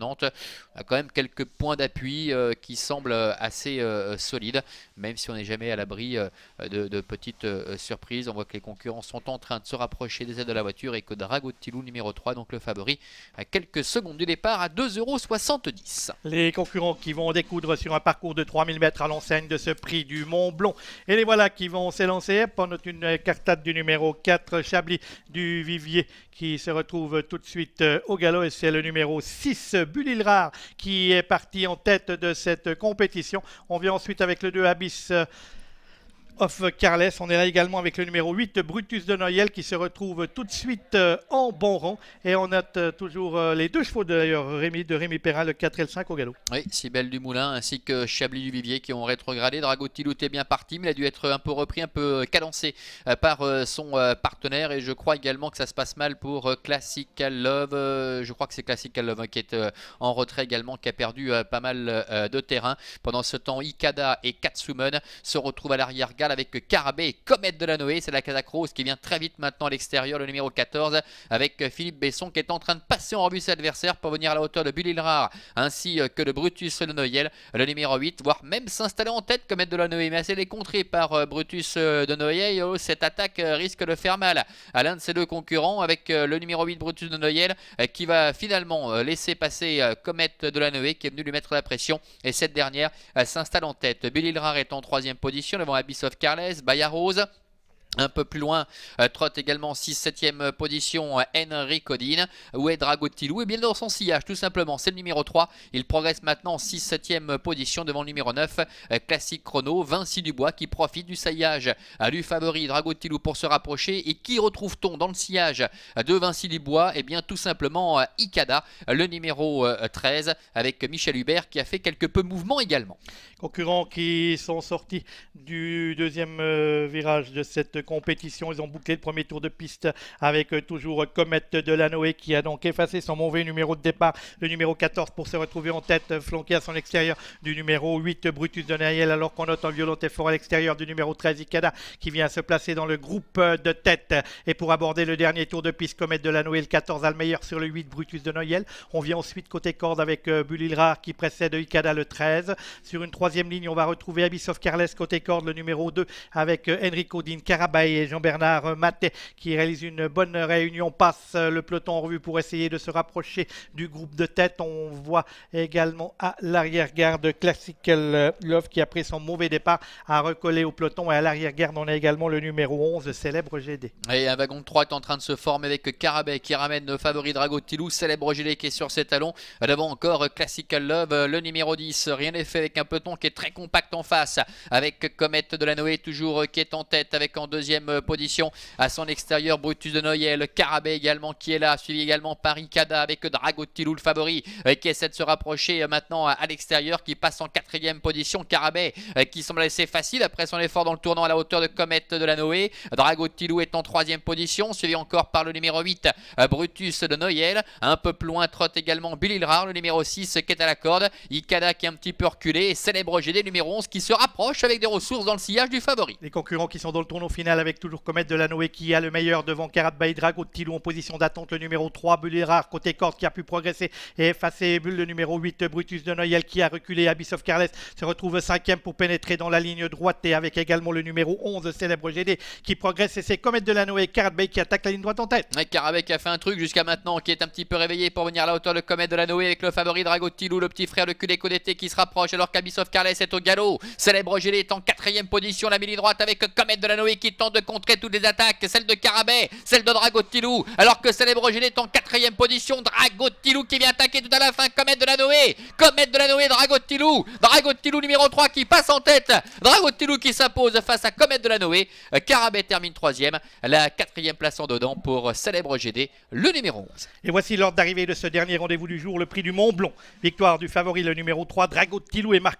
Nantes a quand même quelques points d'appui euh, qui semblent euh, assez euh, solides, même si on n'est jamais à l'abri de, petites surprises. On voit que les concurrents sont en train de se rapprocher des aides de la voiture et que Dragotilou, numéro 3, donc le favori, à quelques secondes du départ à 2,70€. Les concurrents qui vont découdre sur un parcours de 3000 mètres à l'enseigne de ce prix du Mont Blanc Et les voilà qui vont s'élancer. pendant une cartade du numéro 4, Chablis du Vivier, qui se retrouve tout de suite au galop. Et c'est le numéro 6, Bulil Rare qui est parti en tête de cette compétition. On vient ensuite avec le 2 Abyss of Carles. On est là également avec le numéro 8, Brutus de Noyel, qui se retrouve tout de suite euh, en bon rang Et on note euh, toujours euh, les deux chevaux d'ailleurs, Rémi, de Rémi Perrin, le 4 et le 5 au galop. Oui, Cybelle du Moulin ainsi que Chablis du Vivier qui ont rétrogradé. Dragotilou est bien parti, mais il a dû être un peu repris, un peu cadencé par son partenaire. Et je crois également que ça se passe mal pour Classical Love. Je crois que c'est Classical Love qui est en retrait également, qui a perdu pas mal de terrain. Pendant ce temps, Ikada et Katsumen se retrouvent à l'arrière-garde avec Carabé et Comète de la Noé. C'est la Casa Cruz qui vient très vite maintenant à l'extérieur, le numéro 14, avec euh, Philippe Besson qui est en train de passer en revue ses adversaires pour venir à la hauteur de Rare ainsi euh, que de Brutus de Noël, le numéro 8, voire même s'installer en tête Comète de la Noé. Mais assez les contrée par euh, Brutus de Noël. Oh, cette attaque risque de faire mal à l'un de ses deux concurrents avec le numéro 8 Brutus de Noël qui va finalement laisser passer Comète de la Noé qui est venu lui mettre la pression et cette dernière s'installe en tête. Rare est en troisième position devant Abyss Carles, Bayarose, un peu plus loin, euh, trotte également 6-7e position euh, Henry Codine où est Tilou et bien dans son sillage tout simplement c'est le numéro 3 il progresse maintenant 6-7e position devant le numéro 9 euh, classique chrono Vinci Dubois qui profite du saillage lui favori Tilou pour se rapprocher et qui retrouve-t-on dans le sillage de Vinci Dubois et eh bien tout simplement Ikada le numéro 13 avec Michel Hubert qui a fait quelques peu mouvement également concurrents qui sont sortis du deuxième virage de cette compétition. Ils ont bouclé le premier tour de piste avec euh, toujours Comet Delanoé qui a donc effacé son mauvais numéro de départ, le numéro 14, pour se retrouver en tête, euh, flanqué à son extérieur du numéro 8, Brutus de Noël, alors qu'on note un violent effort à l'extérieur du numéro 13, Ikada, qui vient se placer dans le groupe euh, de tête. Et pour aborder le dernier tour de piste, Comet Delanoé, le 14, meilleur sur le 8, Brutus de Noyel On vient ensuite côté corde avec Bulilrar qui précède Ikada le 13. Sur une troisième ligne, on va retrouver Abyss of Carles côté corde, le numéro 2 avec Enrico Din Carab et Jean-Bernard Maté qui réalise une bonne réunion. Passe le peloton en revue pour essayer de se rapprocher du groupe de tête. On voit également à l'arrière-garde Classical Love qui, a pris son mauvais départ, à recoller au peloton. Et à l'arrière-garde, on a également le numéro 11, célèbre GD. Et un wagon 3 est en train de se former avec Carabay qui ramène favori tilou célèbre GD qui est sur ses talons. D'abord encore Classical Love, le numéro 10. Rien n'est fait avec un peloton qui est très compact en face avec Comet de la Noé toujours qui est en tête avec en deux deuxième euh, position. À son extérieur, Brutus de Noyel, Carabé également qui est là, suivi également par Ikada avec Drago Tilou le favori euh, qui essaie de se rapprocher euh, maintenant à l'extérieur, qui passe en quatrième position. Carabé qui semble assez facile après son effort dans le tournant à la hauteur de Comet de la Noé. Drago tilou est en troisième position, suivi encore par le numéro 8, Brutus de Noyel. Un peu plus loin trotte également Billy le numéro 6 qui est à la corde. Ikada qui est un petit peu reculé et Célèbre GD numéro 11 qui se rapproche avec des ressources dans le sillage du favori. Les concurrents qui sont dans le tournant final avec toujours Comet de la Noé qui a le meilleur devant Karat Drago Tilou en position d'attente, le numéro 3, rare côté corde qui a pu progresser et effacer Bulle, le numéro 8, Brutus de Noyel qui a reculé, Abyss of Carles se retrouve cinquième pour pénétrer dans la ligne droite et avec également le numéro 11, célèbre GD qui progresse et c'est Comet de Noé et Karat qui attaque la ligne droite en tête. Ouais, Karabek a fait un truc jusqu'à maintenant qui est un petit peu réveillé pour venir à la hauteur de Comet de la Noé, avec le favori Drago Tilou, le petit frère de Kuleko d'été qui se rapproche alors qu'Abyss of Carles est au galop, célèbre GD est en quatrième position, la ligne droite avec Comet de la Noé qui temps de contrer toutes les attaques, celle de Carabet, celle de Drago Tilou. alors que Célèbre Gilet est en quatrième position, Tilou qui vient attaquer tout à la fin, Comet de la Noé, Comet de la Noé, Dragotilou, Dragotilou numéro 3 qui passe en tête, Dragotilou qui s'impose face à Comet de la Noé, Carabet termine troisième, la quatrième place en dedans pour Célèbre GD, le numéro 11. Et voici l'ordre d'arrivée de ce dernier rendez-vous du jour, le prix du Mont Blanc, victoire du favori le numéro 3, Tilou est Marc